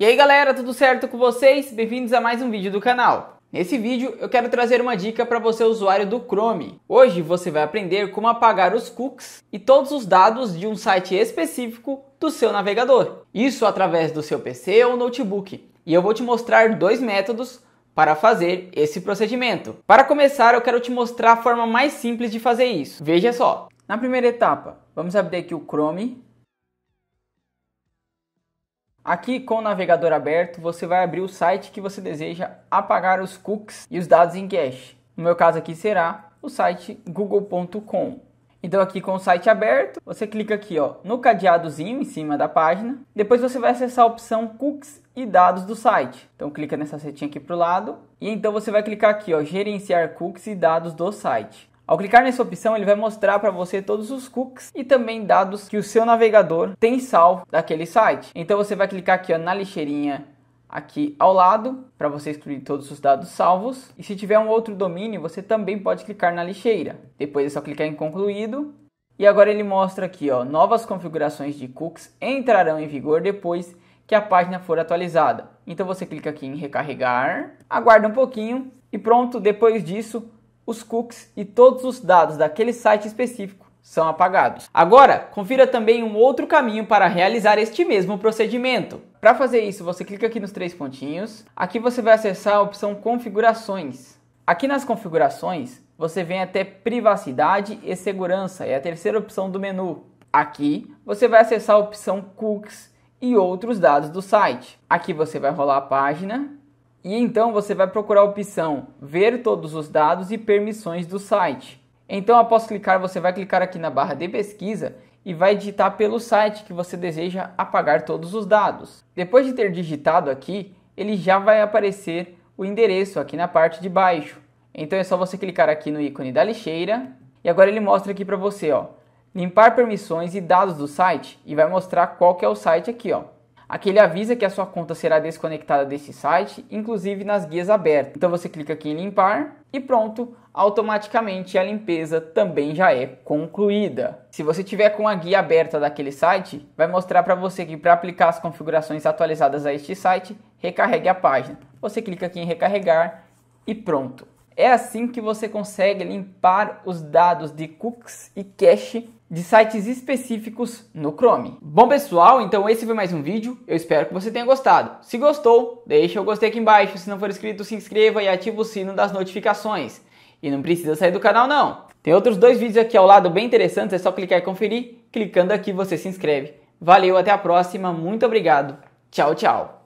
E aí galera, tudo certo com vocês? Bem-vindos a mais um vídeo do canal. Nesse vídeo eu quero trazer uma dica para você usuário do Chrome. Hoje você vai aprender como apagar os cookies e todos os dados de um site específico do seu navegador. Isso através do seu PC ou notebook. E eu vou te mostrar dois métodos para fazer esse procedimento. Para começar, eu quero te mostrar a forma mais simples de fazer isso. Veja só. Na primeira etapa, vamos abrir aqui o Chrome Aqui com o navegador aberto, você vai abrir o site que você deseja apagar os cookies e os dados em cache. No meu caso aqui será o site google.com. Então aqui com o site aberto, você clica aqui ó, no cadeadozinho em cima da página. Depois você vai acessar a opção cookies e dados do site. Então clica nessa setinha aqui para o lado e então você vai clicar aqui ó, gerenciar cookies e dados do site. Ao clicar nessa opção, ele vai mostrar para você todos os cookies e também dados que o seu navegador tem salvo daquele site. Então você vai clicar aqui ó, na lixeirinha aqui ao lado para você excluir todos os dados salvos. E se tiver um outro domínio, você também pode clicar na lixeira. Depois é só clicar em concluído. E agora ele mostra aqui, ó, novas configurações de cookies entrarão em vigor depois que a página for atualizada. Então você clica aqui em recarregar, aguarda um pouquinho e pronto, depois disso os cookies e todos os dados daquele site específico são apagados. Agora, confira também um outro caminho para realizar este mesmo procedimento. Para fazer isso, você clica aqui nos três pontinhos. Aqui você vai acessar a opção configurações. Aqui nas configurações, você vem até privacidade e segurança, é a terceira opção do menu. Aqui, você vai acessar a opção cookies e outros dados do site. Aqui você vai rolar a página e então você vai procurar a opção ver todos os dados e permissões do site. Então após clicar, você vai clicar aqui na barra de pesquisa e vai digitar pelo site que você deseja apagar todos os dados. Depois de ter digitado aqui, ele já vai aparecer o endereço aqui na parte de baixo. Então é só você clicar aqui no ícone da lixeira e agora ele mostra aqui para você, ó, limpar permissões e dados do site e vai mostrar qual que é o site aqui, ó. Aqui ele avisa que a sua conta será desconectada desse site, inclusive nas guias abertas. Então você clica aqui em limpar e pronto, automaticamente a limpeza também já é concluída. Se você tiver com a guia aberta daquele site, vai mostrar para você que para aplicar as configurações atualizadas a este site, recarregue a página. Você clica aqui em recarregar e pronto. É assim que você consegue limpar os dados de cookies e cache de sites específicos no Chrome. Bom pessoal, então esse foi mais um vídeo, eu espero que você tenha gostado. Se gostou, deixa o gostei aqui embaixo, se não for inscrito se inscreva e ativa o sino das notificações. E não precisa sair do canal não. Tem outros dois vídeos aqui ao lado bem interessantes, é só clicar e conferir. Clicando aqui você se inscreve. Valeu, até a próxima, muito obrigado, tchau tchau.